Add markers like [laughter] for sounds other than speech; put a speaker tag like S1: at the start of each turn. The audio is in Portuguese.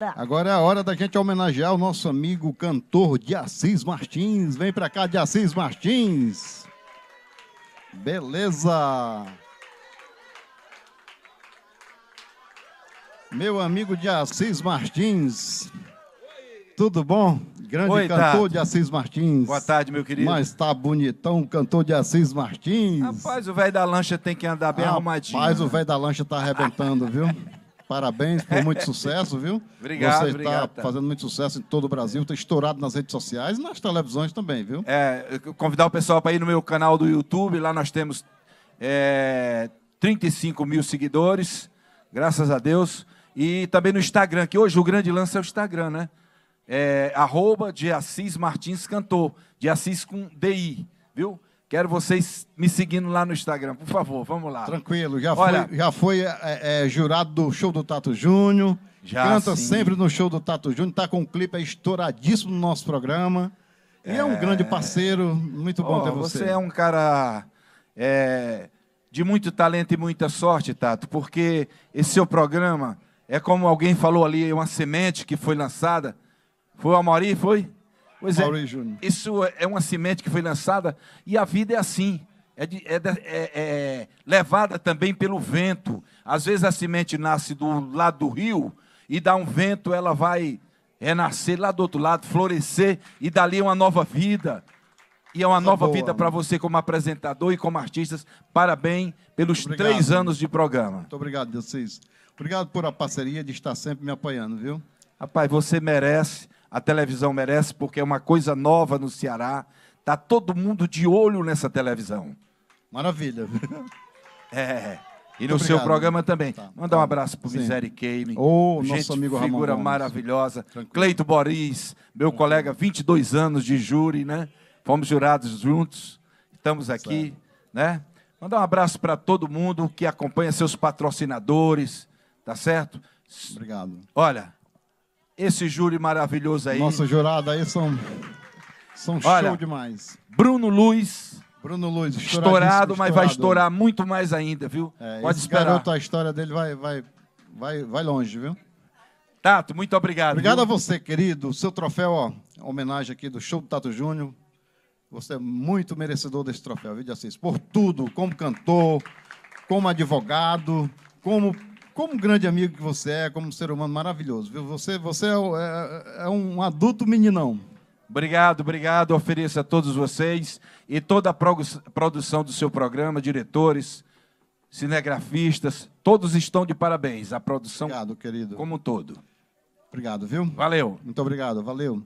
S1: Tá.
S2: Agora é a hora da gente homenagear o nosso amigo cantor de Assis Martins. Vem para cá, de Assis Martins. Beleza. Meu amigo de Assis Martins. Tudo bom? Grande Oi, cantor de Assis Martins. Boa tarde, meu querido. Mas tá bonitão, cantor de Assis Martins. Rapaz, o velho da lancha tem que andar bem Rapaz, arrumadinho. Mas o né? velho da lancha tá arrebentando, viu? [laughs] Parabéns por muito sucesso, viu? Obrigado, Você está tá. fazendo muito sucesso em todo o Brasil, está estourado nas redes sociais e nas televisões também, viu? É, convidar o pessoal para ir no meu canal do YouTube, lá nós temos é,
S1: 35 mil seguidores, graças a Deus. E também no Instagram, que hoje o grande lance é o Instagram, né? É, arroba de Assis Martins Cantor, de Assis com DI, viu? Quero vocês me seguindo lá no Instagram, por favor, vamos lá. Tranquilo,
S2: já Olha, foi, já foi é, é, jurado do show do Tato Júnior. Já canta sim. sempre no show do Tato Júnior, está com um clipe estouradíssimo no nosso programa. E é, é um grande parceiro, muito bom oh, ter você. Você é
S1: um cara é, de muito talento e muita sorte, Tato, porque esse seu programa é como alguém falou ali, uma semente que foi lançada. Foi o Amaury, foi? Pois é, isso é uma semente que foi lançada e a vida é assim. É, é, de, é, é, levada também pelo vento. Às vezes a semente nasce do lado do rio e dá um vento, ela vai renascer lá do outro lado, florescer e dali é uma nova vida. E é uma tá nova Boa. vida para você como apresentador e como artistas. Parabéns pelos três anos de programa. Muito obrigado, vocês. Obrigado por a parceria de estar sempre me apoiando, viu? Rapaz, você merece a televisão merece, porque é uma coisa nova no Ceará. Está todo mundo de olho nessa televisão.
S2: Maravilha. [laughs] É.
S1: E Muito no obrigado. seu programa também. Tá, Mandar tá. um abraço o Miséria Game. Oh, gente, nosso amigo figura Ramon maravilhosa. Cleito Boris, meu colega, 22 anos de júri, né? Fomos jurados juntos. Estamos aqui, certo. né? Mandar um abraço para todo mundo que acompanha seus patrocinadores, tá certo?
S2: Obrigado. Olha,
S1: esse júri maravilhoso aí.
S2: Nossa, jurado
S1: aí são, são Olha, show
S2: demais. Bruno Luiz. Bruno Luiz, estourado, estourado mas vai estourar muito mais ainda, viu? É, Pode esperar. Garoto, a história dele vai, vai, vai, vai longe, viu? Tato, muito obrigado. Obrigado viu? a você, querido. seu troféu, ó, homenagem aqui do show do Tato Júnior. Você é muito merecedor desse troféu, viu, de Assis? Por tudo, como cantor, como advogado, como como um grande amigo que você é, como um ser humano maravilhoso, viu? Você, você é, é, é um adulto meninão.
S1: Obrigado, obrigado. Ofereço a todos vocês e toda a produção do seu programa, diretores,
S2: cinegrafistas, todos estão de parabéns. A produção obrigado, querido. como um todo. Obrigado, viu? Valeu. Muito obrigado, valeu.